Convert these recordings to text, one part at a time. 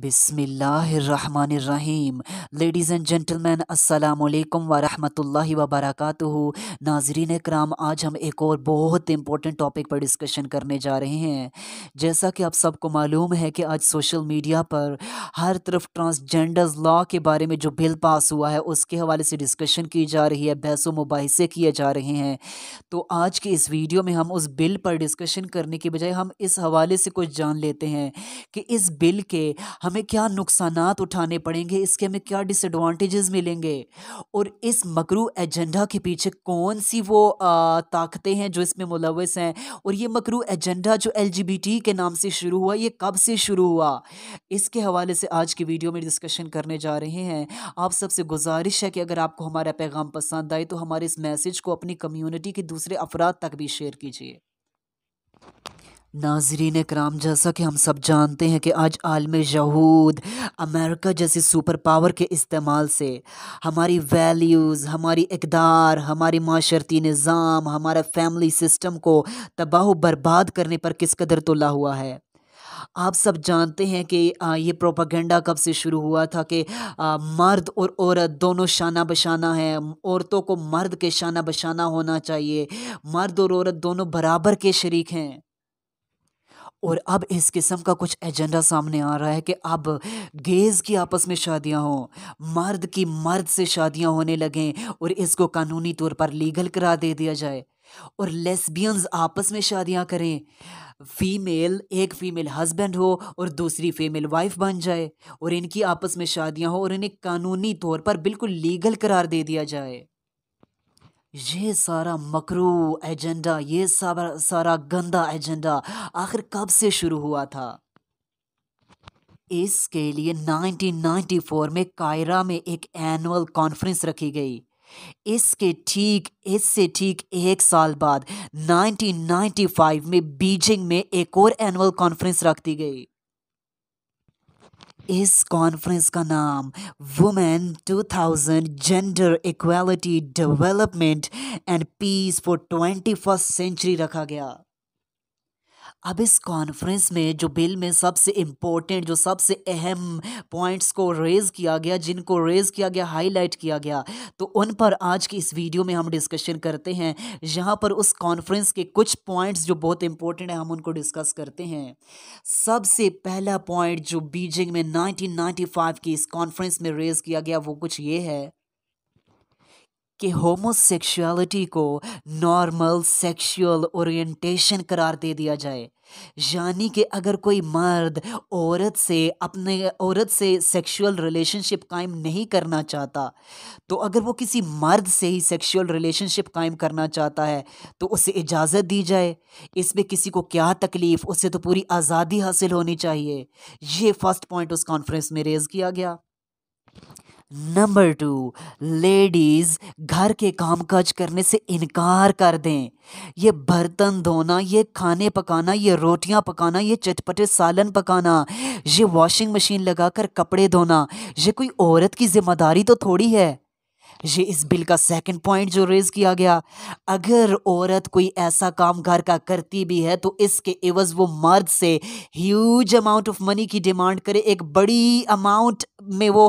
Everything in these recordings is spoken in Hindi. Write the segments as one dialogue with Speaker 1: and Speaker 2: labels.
Speaker 1: बिसमीम लेडीज़ एंड जेंटलमैन असलकम वरहमल वबरक नाजरीन कराम आज हम एक और बहुत इम्पोर्टेंट टॉपिक पर डिस्कशन करने जा रहे हैं जैसा कि आप सबको मालूम है कि आज सोशल मीडिया पर हर तरफ ट्रांसजेंडर लॉ के बारे में जो बिल पास हुआ है उसके हवाले से डिस्कशन की जा रही है बहसो मुबासे किए जा रहे हैं तो आज के इस वीडियो में हम उस बिल पर डिस्कशन करने के बजाय हम इस हवाले से कुछ जान लेते हैं कि इस बिल के हमें क्या नुकसान उठाने पड़ेंगे इसके हमें क्या डिसएडवांटेजेस मिलेंगे और इस मकरू एजेंडा के पीछे कौन सी वो ताकतें हैं जो इसमें मुलवस हैं और ये मकरू एजेंडा जो एल के नाम से शुरू हुआ ये कब से शुरू हुआ इसके हवाले से आज की वीडियो में डिस्कशन करने जा रहे हैं आप सबसे गुजारिश है कि अगर आपको हमारा पैगाम पसंद आए तो हमारे इस मैसेज को अपनी कम्यूनिटी के दूसरे अफराद तक भी शेयर कीजिए नाजरीन कराम जैसा कि हम सब जानते हैं कि आज आलम यहूद अमेरिका जैसी सुपर पावर के इस्तेमाल से हमारी वैल्यूज़ हमारी इकदार हमारी माशरती निज़ाम हमारा फैमिली सिस्टम को तबाह बर्बाद करने पर किस कदर तुला हुआ है आप सब जानते हैं कि ये प्रोपागेंडा कब से शुरू हुआ था कि मर्द और औरत दोनों शाना बशाना है औरतों को मर्द के शाना बशाना होना चाहिए मर्द और औरत दोनों बराबर के शरीक हैं और अब इस किस्म का कुछ एजेंडा सामने आ रहा है कि अब गेज़ की आपस में शादियां हों मर्द की मर्द से शादियां होने लगें और इसको कानूनी तौर पर लीगल करा दे दिया जाए और लेस्बियंस आपस में शादियां करें फीमेल एक फीमेल हस्बैंड हो और दूसरी फीमेल वाइफ बन जाए और इनकी आपस में शादियां हो और इन्हें कानूनी तौर पर बिल्कुल लीगल करार दे दिया जाए ये सारा मकरू एजेंडा ये सारा सारा गंदा एजेंडा आखिर कब से शुरू हुआ था इसके लिए 1994 में कायरा में एक एनुअल कॉन्फ्रेंस रखी गई इसके ठीक इससे ठीक एक साल बाद 1995 में बीजिंग में एक और एनुअल कॉन्फ्रेंस रख दी गई इस कॉन्फ्रेंस का नाम women 2000 gender equality development and peace for twenty first century रखा गया अब इस कॉन्फ्रेंस में जो बिल में सबसे इम्पोर्टेंट जो सबसे अहम पॉइंट्स को रेज़ किया गया जिनको रेज़ किया गया हाईलाइट किया गया तो उन पर आज की इस वीडियो में हम डिस्कशन करते हैं यहाँ पर उस कॉन्फ्रेंस के कुछ पॉइंट्स जो बहुत इंपॉर्टेंट हैं हम उनको डिस्कस करते हैं सबसे पहला पॉइंट जो बीजिंग में नाइनटीन की इस कॉन्फ्रेंस में रेज़ किया गया वो कुछ ये है कि होमोसेक्सुअलिटी को नॉर्मल सेक्सुअल ओरिएंटेशन करार दे दिया जाए यानी कि अगर कोई मर्द औरत से अपने औरत से सेक्सुअल रिलेशनशिप कायम नहीं करना चाहता तो अगर वो किसी मर्द से ही सेक्सुअल रिलेशनशिप कायम करना चाहता है तो उसे इजाज़त दी जाए इसमें किसी को क्या तकलीफ़ उससे तो पूरी आज़ादी हासिल होनी चाहिए ये फर्स्ट पॉइंट उस कॉन्फ्रेंस में रेज़ किया गया नंबर टू लेडीज़ घर के कामकाज करने से इनकार कर दें ये बर्तन धोना ये खाने पकाना ये रोटियां पकाना ये चटपटे सालन पकाना ये वॉशिंग मशीन लगाकर कपड़े धोना ये कोई औरत की जिम्मेदारी तो थोड़ी है ये इस बिल का सेकंड पॉइंट जो रेज किया गया अगर औरत कोई ऐसा काम घर का करती भी है तो इसके एवज वो मर्द से ह्यूज अमाउंट ऑफ मनी की डिमांड करे एक बड़ी अमाउंट में वो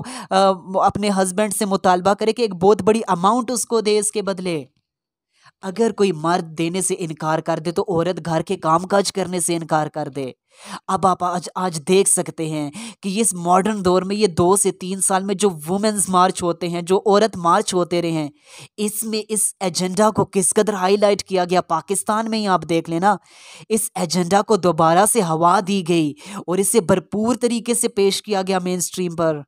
Speaker 1: अपने हस्बैंड से मुतालबा करे कि एक बहुत बड़ी अमाउंट उसको दे इसके बदले अगर कोई मर्द देने से इनकार कर दे तो औरत घर के कामकाज करने से इनकार कर दे अब आप आज आज देख सकते हैं कि इस मॉडर्न दौर में ये दो से तीन साल में जो वुमेंस मार्च होते हैं जो औरत मार्च होते रहे हैं इसमें इस एजेंडा को किस कदर हाईलाइट किया गया पाकिस्तान में ही आप देख लेना इस एजेंडा को दोबारा से हवा दी गई और इसे भरपूर तरीके से पेश किया गया मेन स्ट्रीम पर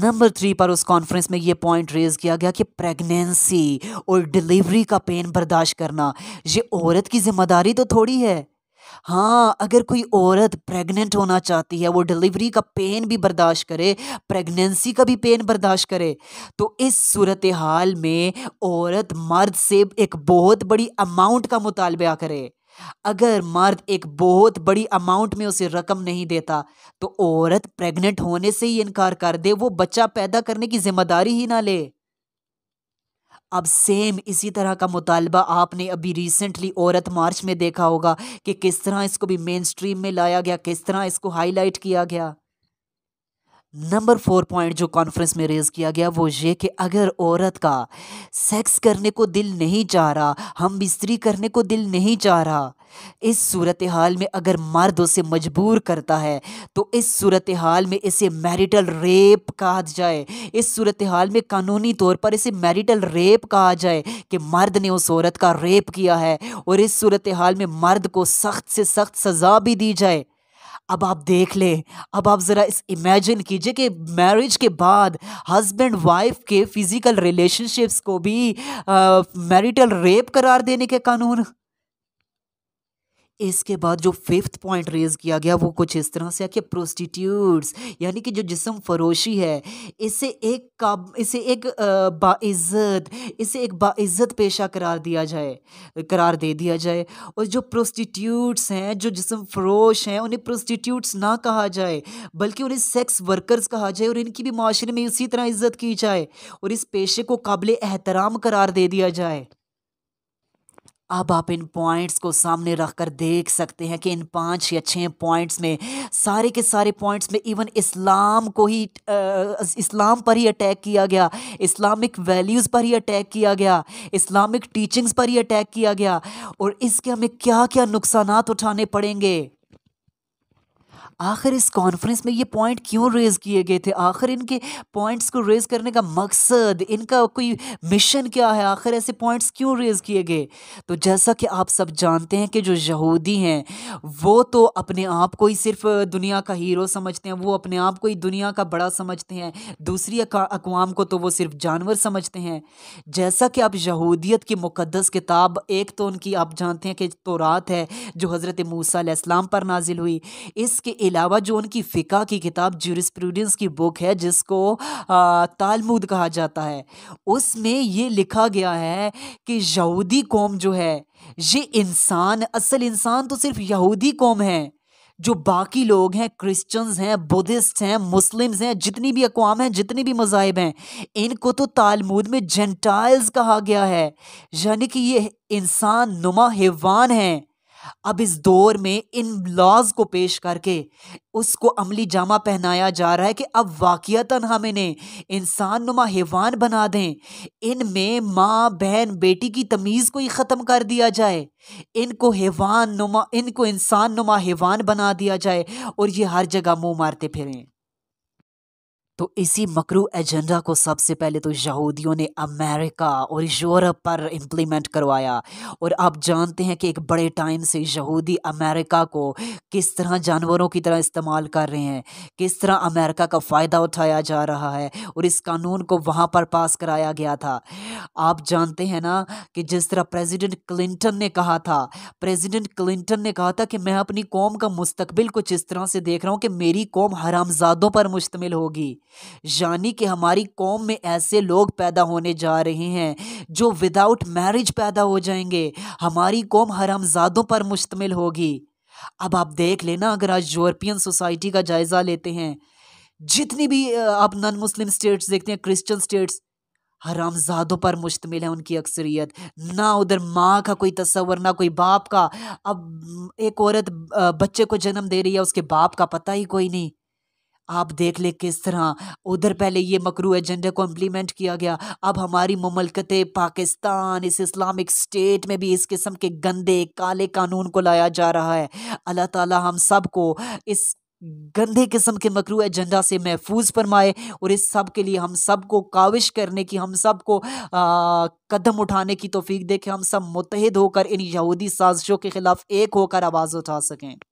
Speaker 1: नंबर थ्री पर उस कॉन्फ्रेंस में ये पॉइंट रेज किया गया कि प्रेगनेंसी और डिलीवरी का पेन बर्दाश्त करना ये औरत की जिम्मेदारी तो थोड़ी है हाँ अगर कोई औरत प्रेग्नेंट होना चाहती है वो डिलीवरी का पेन भी बर्दाश्त करे प्रेगनेंसी का भी पेन बर्दाश्त करे तो इस सूरत हाल में औरत मर्द से एक बहुत बड़ी अमाउंट का मुतालबा करे अगर मर्द एक बहुत बड़ी अमाउंट में उसे रकम नहीं देता तो औरत प्रेग्नेंट होने से ही इनकार कर दे वो बच्चा पैदा करने की जिम्मेदारी ही ना ले अब सेम इसी तरह का मुतालबा आपने अभी रिसेंटली औरत मार्च में देखा होगा कि किस तरह इसको भी मेन स्ट्रीम में लाया गया किस तरह इसको हाईलाइट किया गया नंबर फोर पॉइंट जो कॉन्फ्रेंस में रेज़ किया गया वो ये कि अगर औरत का सेक्स करने को दिल नहीं चाह रहा हम बिस्तरी करने को दिल नहीं चाह रहा इस सूरत हाल में अगर मर्द उसे मजबूर करता है तो इस सूरत हाल में इसे मैरिटल रेप कहा जाए इस सूरत हाल में कानूनी तौर पर इसे मैरिटल रेप कहा जाए कि मर्द ने उस औरत का रेप किया है और इस सूरत हाल में मर्द को सख्त से सख्त सज़ा भी दी जाए अब आप देख लें अब आप ज़रा इस इमेजिन कीजिए कि मैरिज के बाद हस्बैंड वाइफ के फ़िज़िकल रिलेशनशिप्स को भी मैरिटल रेप करार देने के कानून इसके बाद जो फिफ्थ पॉइंट रेज किया गया वो कुछ इस तरह से है कि प्रोस्टिट्यूट्स यानी कि जो जिसम फरोशी है इसे एक का इसे एक बाज़्ज़त इसे एक बाज़्ज़त पेशा करार दिया जाए करार दे दिया जाए और जो प्रोस्टिट्यूट्स हैं जो जिसम फरोश हैं उन्हें प्रोस्टिट्यूट्स ना कहा जाए बल्कि उन्हें सेक्स वर्कर्स कहा जाए और इनकी भी माशरे में उसी तरह इज़्ज़त की जाए और इस पेशे को काबिल एहतराम करार दे दिया जाए अब आप इन पॉइंट्स को सामने रख कर देख सकते हैं कि इन पाँच या छः पॉइंट्स में सारे के सारे पॉइंट्स में इवन इस्लाम को ही इस्लाम पर ही अटैक किया गया इस्लामिक वैल्यूज़ पर ही अटैक किया गया इस्लामिक टीचिंग्स पर ही अटैक किया गया और इसके हमें क्या क्या नुकसान उठाने पड़ेंगे आखिर इस कॉन्फ्रेंस में ये पॉइंट क्यों रेज किए गए थे आखिर इनके पॉइंट्स को रेज करने का मकसद इनका कोई मिशन क्या है आखिर ऐसे पॉइंट्स क्यों रेज किए गए तो जैसा कि आप सब जानते हैं कि जो यहूदी हैं वो तो अपने आप को ही सिर्फ दुनिया का हीरो समझते हैं वो अपने आप को ही दुनिया का बड़ा समझते हैं दूसरी अकवाम को तो वो सिर्फ जानवर समझते हैं जैसा कि आप यहूदियत की मुकदस किताब एक तो उनकी आप जानते हैं कि तो रात है जो हज़रत मूसा पर नाजिल हुई इसके अलावा जो उनकी फ़िका की किताब जूरिस्प्रूडेंस की बुक है जिसको तालमूद कहा जाता है उसमें ये लिखा गया है कि यहूदी कौम जो है ये इंसान असल इंसान तो सिर्फ यहूदी कौम है जो बाकी लोग हैं क्रिश्चियंस हैं बुद्धिस्ट हैं मुस्लिम्स हैं जितनी भी अकवाम हैं जितने भी मज़ाहब हैं इनको तो तालमूद में जेंटाइल्स कहा गया है यानी कि ये इंसान नुमा हैवान हैं अब इस दौर में इन लॉज को पेश करके उसको अमली जामा पहनाया जा रहा है कि अब वाक़ता हम इन्हें इंसान नुमा हैवान बना दें इनमें माँ बहन बेटी की तमीज़ को ही ख़त्म कर दिया जाए इनको हेवान नुमा इनको इंसान नुमा हैवान बना दिया जाए और ये हर जगह मुँह मारते फिरें तो इसी मकरू एजेंडा को सबसे पहले तो यहूदियों ने अमेरिका और यूरोप पर इम्प्लीमेंट करवाया और आप जानते हैं कि एक बड़े टाइम से यहूदी अमेरिका को किस तरह जानवरों की तरह इस्तेमाल कर रहे हैं किस तरह अमेरिका का फ़ायदा उठाया जा रहा है और इस कानून को वहाँ पर पास कराया गया था आप जानते हैं ना कि जिस तरह प्रेजिडेंट क्लिंटन ने कहा था प्रेजिडेंट क्लिंटन ने कहा था कि मैं अपनी कौम का मुस्तबिल कुछ इस तरह से देख रहा हूँ कि मेरी कौम हरामजादों पर मुश्तमिल होगी यानी कि हमारी कौम में ऐसे लोग पैदा होने जा रहे हैं जो विदाउट मैरिज पैदा हो जाएंगे हमारी कौम हरामजादों पर मुश्तमिल होगी अब आप देख लेना अगर आज यूरोपियन सोसाइटी का जायज़ा लेते हैं जितनी भी आप नॉन मुस्लिम स्टेट्स देखते हैं क्रिश्चियन स्टेट्स हरामजादों पर मुश्तमिल है उनकी अक्सरियत ना उधर माँ का कोई तस्वर ना कोई बाप का अब एक औरत बच्चे को जन्म दे रही है उसके बाप का पता ही कोई नहीं आप देख ले किस तरह उधर पहले ये मकरू एजेंडा को इम्प्लीमेंट किया गया अब हमारी ममलकत पाकिस्तान इस इस्लामिक स्टेट में भी इस किस्म के गंदे काले कानून को लाया जा रहा है अल्लाह ताला हम सब को इस गंदे किस्म के मकरू एजेंडा से महफूज फरमाए और इस सब के लिए हम सब को काविश करने की हम सब को आ, कदम उठाने की तोफीक देखें हम सब मुतहद होकर इन यहूदी साजिशों के ख़िलाफ़ एक होकर आवाज़ उठा सकें